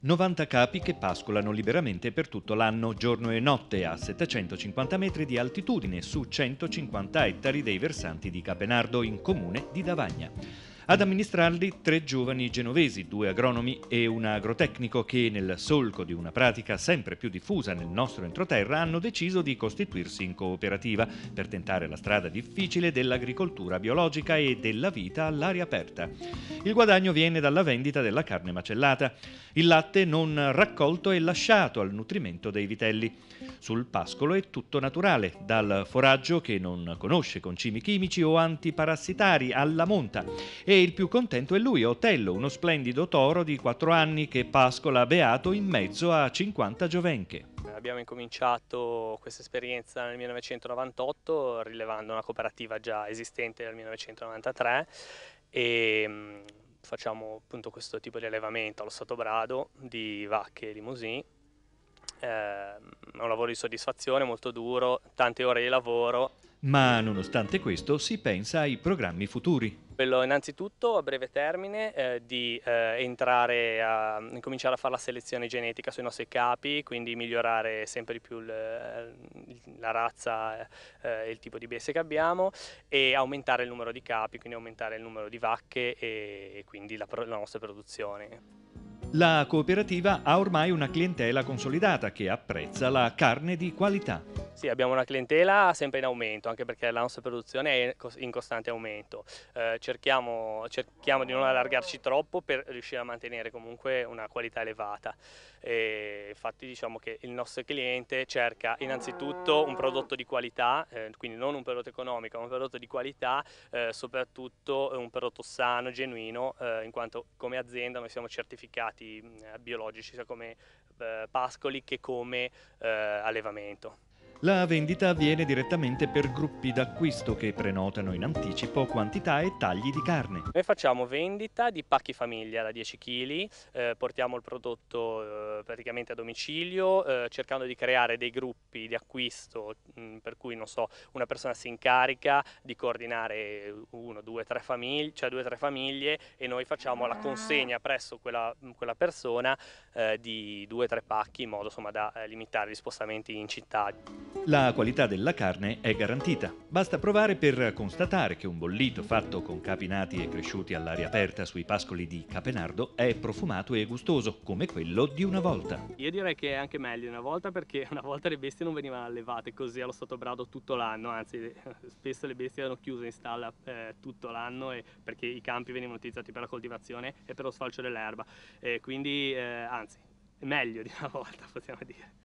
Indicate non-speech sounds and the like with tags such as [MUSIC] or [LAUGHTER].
90 capi che pascolano liberamente per tutto l'anno, giorno e notte, a 750 metri di altitudine su 150 ettari dei versanti di Capenardo in comune di Davagna. Ad amministrarli tre giovani genovesi, due agronomi e un agrotecnico che nel solco di una pratica sempre più diffusa nel nostro entroterra hanno deciso di costituirsi in cooperativa per tentare la strada difficile dell'agricoltura biologica e della vita all'aria aperta. Il guadagno viene dalla vendita della carne macellata, il latte non raccolto e lasciato al nutrimento dei vitelli. Sul pascolo è tutto naturale, dal foraggio che non conosce concimi chimici o antiparassitari alla monta e e il più contento è lui, Otello, uno splendido toro di 4 anni che pascola beato in mezzo a 50 giovenche. Abbiamo incominciato questa esperienza nel 1998 rilevando una cooperativa già esistente nel 1993 e mm, facciamo appunto questo tipo di allevamento allo Stato Brado di vacche e limousine. Ehm, è un lavoro di soddisfazione molto duro, tante ore di lavoro ma nonostante questo si pensa ai programmi futuri. Quello innanzitutto a breve termine eh, di eh, entrare a cominciare a fare la selezione genetica sui nostri capi, quindi migliorare sempre di più la razza eh, eh, e eh, il tipo di bestie che abbiamo e aumentare il numero di capi, quindi aumentare il numero di vacche e, e quindi la, la nostra produzione. La cooperativa ha ormai una clientela consolidata che apprezza la carne di qualità. Sì, abbiamo una clientela sempre in aumento, anche perché la nostra produzione è in costante aumento. Eh, cerchiamo, cerchiamo, di non allargarci troppo per riuscire a mantenere comunque una qualità elevata. E infatti diciamo che il nostro cliente cerca innanzitutto un prodotto di qualità, eh, quindi non un prodotto economico, ma un prodotto di qualità, eh, soprattutto un prodotto sano, genuino, eh, in quanto come azienda noi siamo certificati eh, biologici sia cioè come eh, pascoli che come eh, allevamento. La vendita avviene direttamente per gruppi d'acquisto che prenotano in anticipo quantità e tagli di carne. Noi facciamo vendita di pacchi famiglia da 10 kg, eh, portiamo il prodotto eh, praticamente a domicilio eh, cercando di creare dei gruppi di acquisto mh, mm, per cui so, una persona si incarica di coordinare uno, due, tre famiglie, cioè due, tre famiglie e noi facciamo la consegna presso quella, mm, quella persona eh, di due, tre pacchi in modo insomma, da eh, limitare gli spostamenti in città. La qualità della carne è garantita. Basta provare per constatare che un bollito fatto con capi nati e cresciuti all'aria aperta sui pascoli di Capenardo è profumato e gustoso, come quello di una volta. Io direi che è anche meglio una volta perché una volta le bestie non venivano allevate così allo stato brado tutto l'anno, anzi eh, spesso le bestie erano chiuse in stalla eh, tutto l'anno perché i campi venivano utilizzati per la coltivazione e per lo sfalcio dell'erba. E quindi, eh, anzi, meglio di una [LAUGHS] volta possiamo dire.